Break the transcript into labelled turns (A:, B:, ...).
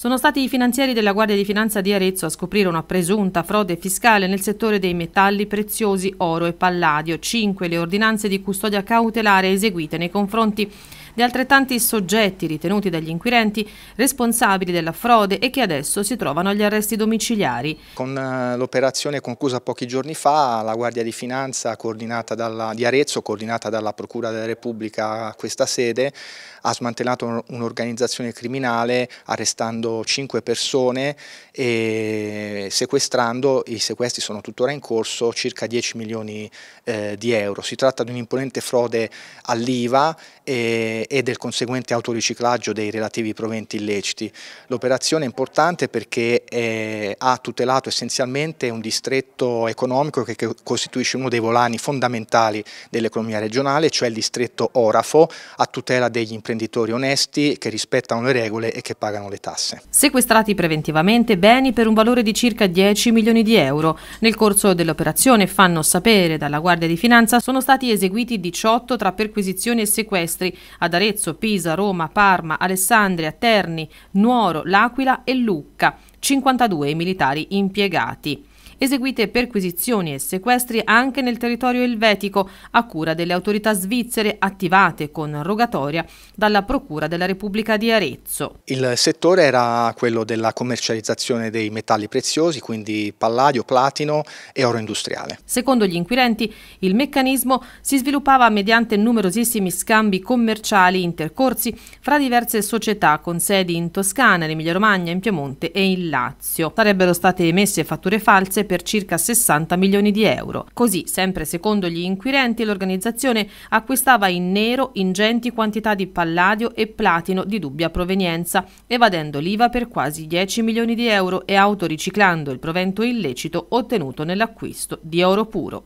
A: Sono stati i finanzieri della Guardia di Finanza di Arezzo a scoprire una presunta frode fiscale nel settore dei metalli preziosi oro e palladio. Cinque le ordinanze di custodia cautelare eseguite nei confronti di altrettanti soggetti ritenuti dagli inquirenti responsabili della frode e che adesso si trovano agli arresti domiciliari.
B: Con eh, l'operazione conclusa pochi giorni fa, la Guardia di Finanza dalla, di Arezzo, coordinata dalla Procura della Repubblica a questa sede, ha smantellato un'organizzazione criminale arrestando cinque persone e sequestrando, i sequestri sono tuttora in corso, circa 10 milioni eh, di euro. Si tratta di un'imponente frode all'IVA e, e del conseguente autoriciclaggio dei relativi proventi illeciti. L'operazione è importante perché eh, ha tutelato essenzialmente un distretto economico che, che costituisce uno dei volani fondamentali dell'economia regionale, cioè il distretto Orafo, a tutela degli imprenditori onesti che rispettano le regole e che pagano le
A: tasse. Sequestrati preventivamente beni per un valore di circa 10 milioni di euro. Nel corso dell'operazione, fanno sapere dalla Guardia di Finanza, sono stati eseguiti 18 tra perquisizioni e sequestri ad Arezzo, Pisa, Roma, Parma, Alessandria, Terni, Nuoro, L'Aquila e Lucca, 52 militari impiegati eseguite perquisizioni e sequestri anche nel territorio elvetico a cura delle autorità svizzere attivate con rogatoria dalla Procura della Repubblica di Arezzo.
B: Il settore era quello della commercializzazione dei metalli preziosi, quindi palladio, platino e oro industriale.
A: Secondo gli inquirenti il meccanismo si sviluppava mediante numerosissimi scambi commerciali intercorsi fra diverse società con sedi in Toscana, in Emilia Romagna, in Piemonte e in Lazio. Sarebbero state emesse fatture false per circa 60 milioni di euro. Così, sempre secondo gli inquirenti, l'organizzazione acquistava in nero ingenti quantità di palladio e platino di dubbia provenienza, evadendo l'IVA per quasi 10 milioni di euro e autoriciclando il provento illecito ottenuto nell'acquisto di oro puro.